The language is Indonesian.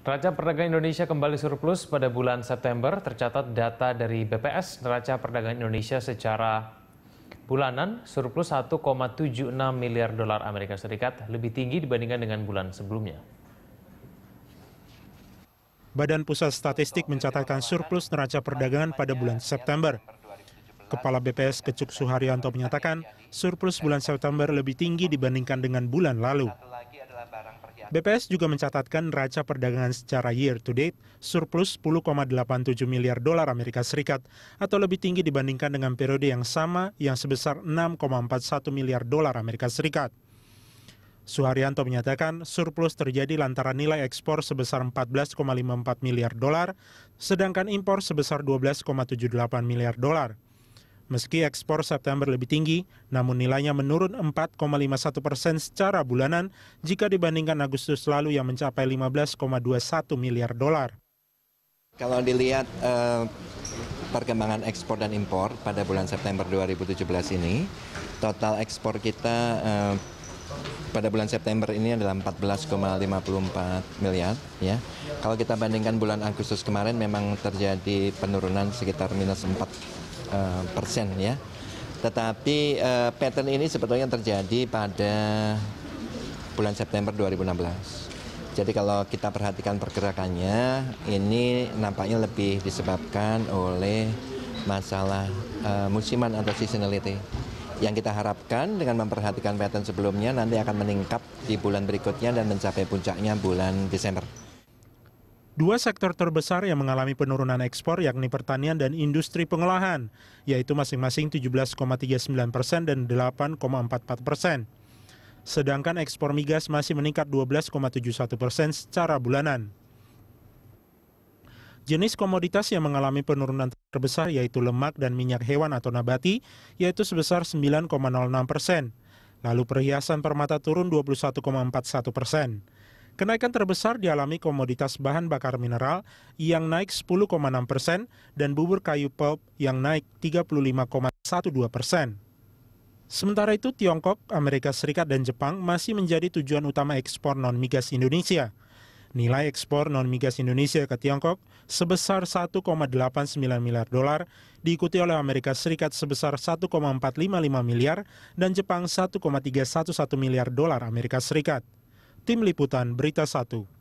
Neraca perdagangan Indonesia kembali surplus pada bulan September tercatat data dari BPS neraca perdagangan Indonesia secara bulanan surplus 1,76 miliar dolar Amerika Serikat lebih tinggi dibandingkan dengan bulan sebelumnya. Badan Pusat Statistik mencatatkan surplus neraca perdagangan pada bulan September. Kepala BPS Kecuk Suharyanto menyatakan, surplus bulan September lebih tinggi dibandingkan dengan bulan lalu. BPS juga mencatatkan neraca perdagangan secara year to date surplus 10,87 miliar dolar Amerika Serikat atau lebih tinggi dibandingkan dengan periode yang sama yang sebesar 6,41 miliar dolar Amerika Serikat. Suharyanto menyatakan surplus terjadi lantaran nilai ekspor sebesar 14,54 miliar dolar, sedangkan impor sebesar 12,78 miliar dolar. Meski ekspor September lebih tinggi, namun nilainya menurun 4,51 persen secara bulanan jika dibandingkan Agustus lalu yang mencapai 15,21 miliar dolar. Kalau dilihat eh, perkembangan ekspor dan impor pada bulan September 2017 ini, total ekspor kita eh, pada bulan September ini adalah 14,54 miliar ya. Kalau kita bandingkan bulan Agustus kemarin memang terjadi penurunan sekitar minus 4 Eh, persen ya. Tetapi uh, pattern ini sebetulnya terjadi pada bulan September 2016. Jadi kalau kita perhatikan pergerakannya, ini nampaknya lebih disebabkan oleh masalah uh, musiman atau seasonality. Yang kita harapkan dengan memperhatikan pattern sebelumnya nanti akan meningkat di bulan berikutnya dan mencapai puncaknya bulan Desember. Dua sektor terbesar yang mengalami penurunan ekspor yakni pertanian dan industri pengolahan, yaitu masing-masing 17,39 persen dan 8,44 persen. Sedangkan ekspor migas masih meningkat 12,71 persen secara bulanan. Jenis komoditas yang mengalami penurunan terbesar yaitu lemak dan minyak hewan atau nabati, yaitu sebesar 9,06 persen. Lalu perhiasan permata turun 21,41 persen. Kenaikan terbesar dialami komoditas bahan bakar mineral yang naik 10,6 persen dan bubur kayu pulp yang naik 35,12 persen. Sementara itu, Tiongkok, Amerika Serikat, dan Jepang masih menjadi tujuan utama ekspor non-migas Indonesia. Nilai ekspor non-migas Indonesia ke Tiongkok sebesar 1,89 miliar dolar, diikuti oleh Amerika Serikat sebesar 1,455 miliar dan Jepang 1,311 miliar dolar Amerika Serikat. Tim Liputan Berita 1